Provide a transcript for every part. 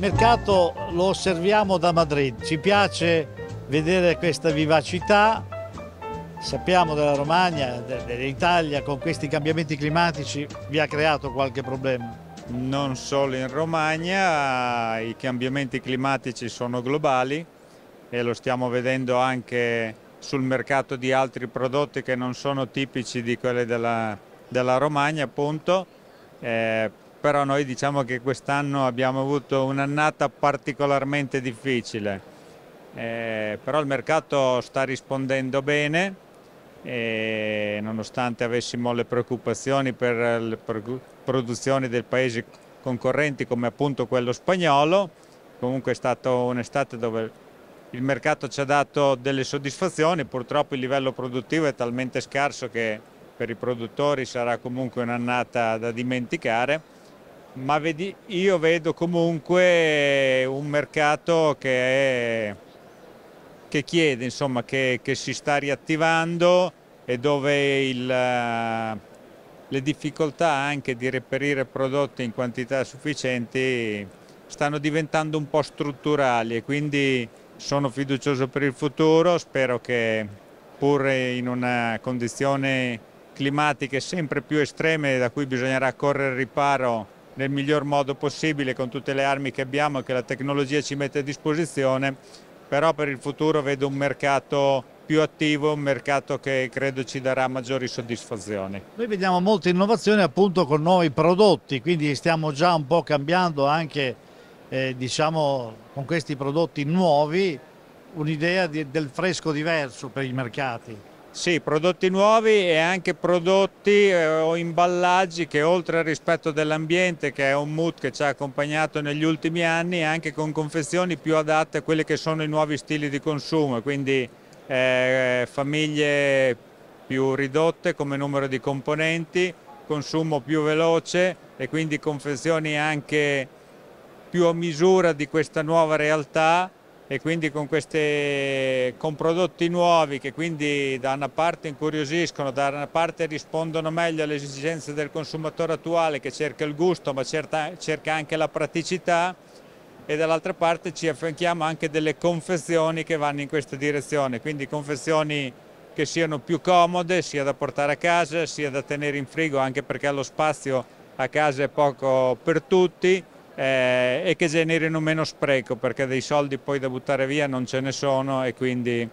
mercato lo osserviamo da Madrid, ci piace vedere questa vivacità, sappiamo della Romagna, dell'Italia con questi cambiamenti climatici vi ha creato qualche problema. Non solo in Romagna, i cambiamenti climatici sono globali e lo stiamo vedendo anche sul mercato di altri prodotti che non sono tipici di quelli della, della Romagna appunto. Eh, però noi diciamo che quest'anno abbiamo avuto un'annata particolarmente difficile, eh, però il mercato sta rispondendo bene e nonostante avessimo le preoccupazioni per le produzioni del paese concorrenti come appunto quello spagnolo, comunque è stata un'estate dove il mercato ci ha dato delle soddisfazioni, purtroppo il livello produttivo è talmente scarso che per i produttori sarà comunque un'annata da dimenticare ma vedi, io vedo comunque un mercato che, è, che chiede, insomma, che, che, si sta riattivando e dove il, eh, le difficoltà anche di reperire prodotti in quantità sufficienti stanno diventando un po' strutturali e quindi sono fiducioso per il futuro, spero che pur in una condizione climatiche sempre più estreme da cui bisognerà correre riparo nel miglior modo possibile con tutte le armi che abbiamo e che la tecnologia ci mette a disposizione, però per il futuro vedo un mercato più attivo, un mercato che credo ci darà maggiori soddisfazioni. Noi vediamo molte innovazioni appunto con nuovi prodotti, quindi stiamo già un po' cambiando anche eh, diciamo, con questi prodotti nuovi un'idea del fresco diverso per i mercati. Sì, prodotti nuovi e anche prodotti eh, o imballaggi che oltre al rispetto dell'ambiente, che è un mood che ci ha accompagnato negli ultimi anni, anche con confezioni più adatte a quelli che sono i nuovi stili di consumo, quindi eh, famiglie più ridotte come numero di componenti, consumo più veloce e quindi confezioni anche più a misura di questa nuova realtà e quindi con, queste, con prodotti nuovi che quindi da una parte incuriosiscono, da una parte rispondono meglio alle esigenze del consumatore attuale che cerca il gusto ma certa, cerca anche la praticità e dall'altra parte ci affianchiamo anche delle confezioni che vanno in questa direzione, quindi confezioni che siano più comode sia da portare a casa sia da tenere in frigo anche perché lo spazio a casa è poco per tutti eh, e che generino meno spreco perché dei soldi poi da buttare via non ce ne sono e quindi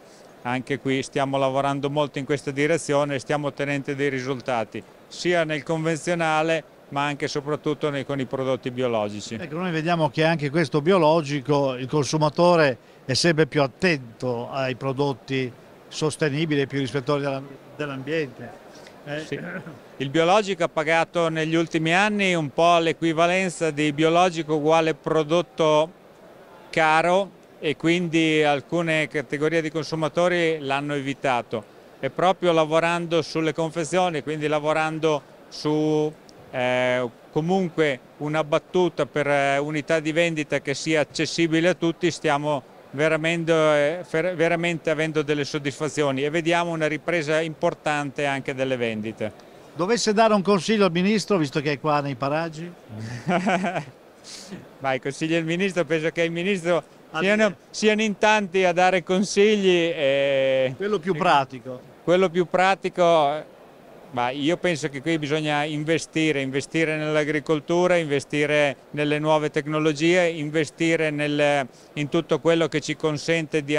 anche qui stiamo lavorando molto in questa direzione e stiamo ottenendo dei risultati sia nel convenzionale ma anche e soprattutto nei, con i prodotti biologici. Ecco, noi vediamo che anche questo biologico, il consumatore è sempre più attento ai prodotti sostenibili e più rispettosi dell'ambiente. Eh, sì. Eh. Il biologico ha pagato negli ultimi anni un po' l'equivalenza di biologico uguale prodotto caro e quindi alcune categorie di consumatori l'hanno evitato e proprio lavorando sulle confezioni, quindi lavorando su eh, comunque una battuta per eh, unità di vendita che sia accessibile a tutti, stiamo veramente, eh, veramente avendo delle soddisfazioni e vediamo una ripresa importante anche delle vendite. Dovesse dare un consiglio al Ministro, visto che è qua nei paraggi? Vai, consiglia il Ministro, penso che il Ministro ah, siano, siano, in tanti a dare consigli. E... Quello più eh, pratico. Quello più pratico ma io penso che qui bisogna investire, investire nell'agricoltura, investire nelle nuove tecnologie, investire nel, in tutto quello che ci consente di,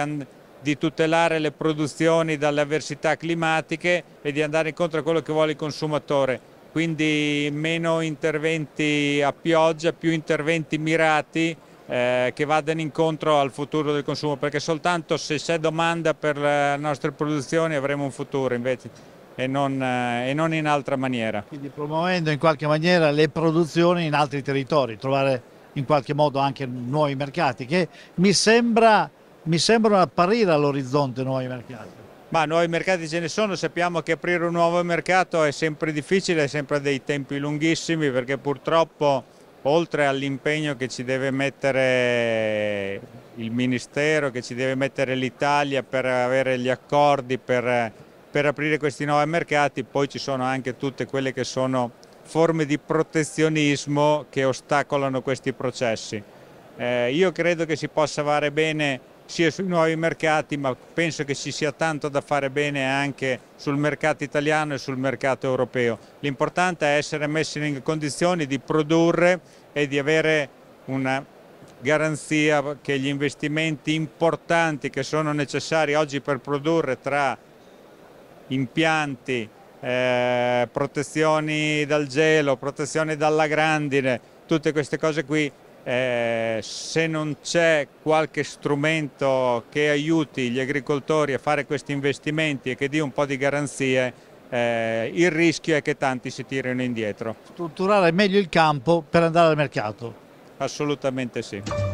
di tutelare le produzioni dalle avversità climatiche e di andare incontro a quello che vuole il consumatore. Quindi meno interventi a pioggia, più interventi mirati eh, che vadano incontro al futuro del consumo, perché soltanto se c'è domanda per le nostre produzioni avremo un futuro. Invece e non, eh, e non in altra maniera. Quindi promuovendo in qualche maniera le produzioni in altri territori, trovare in qualche modo anche nuovi mercati, che mi, sembra, mi sembrano apparire all'orizzonte nuovi mercati. Ma nuovi mercati ce ne sono, sappiamo che aprire un nuovo mercato è sempre difficile, è sempre dei tempi lunghissimi perché purtroppo oltre all'impegno che ci deve mettere il Ministero, che ci deve mettere l'Italia per avere gli accordi, per per aprire questi nuovi mercati, poi ci sono anche tutte quelle che sono forme di protezionismo che ostacolano questi processi. Eh, io credo che si possa fare bene sia sui nuovi mercati, ma penso che ci sia tanto da fare bene anche sul mercato italiano e sul mercato europeo. L'importante è essere messi in condizioni di produrre e di avere una garanzia che gli investimenti importanti che sono necessari oggi per produrre tra impianti, eh, protezioni dal gelo, protezioni dalla grandine, tutte queste cose qui, eh, se non c'è qualche strumento che aiuti gli agricoltori a fare questi investimenti e che dia un po' di garanzie, eh, il rischio è che tanti si tirino indietro. Strutturare meglio il campo per andare al mercato. Assolutamente sì.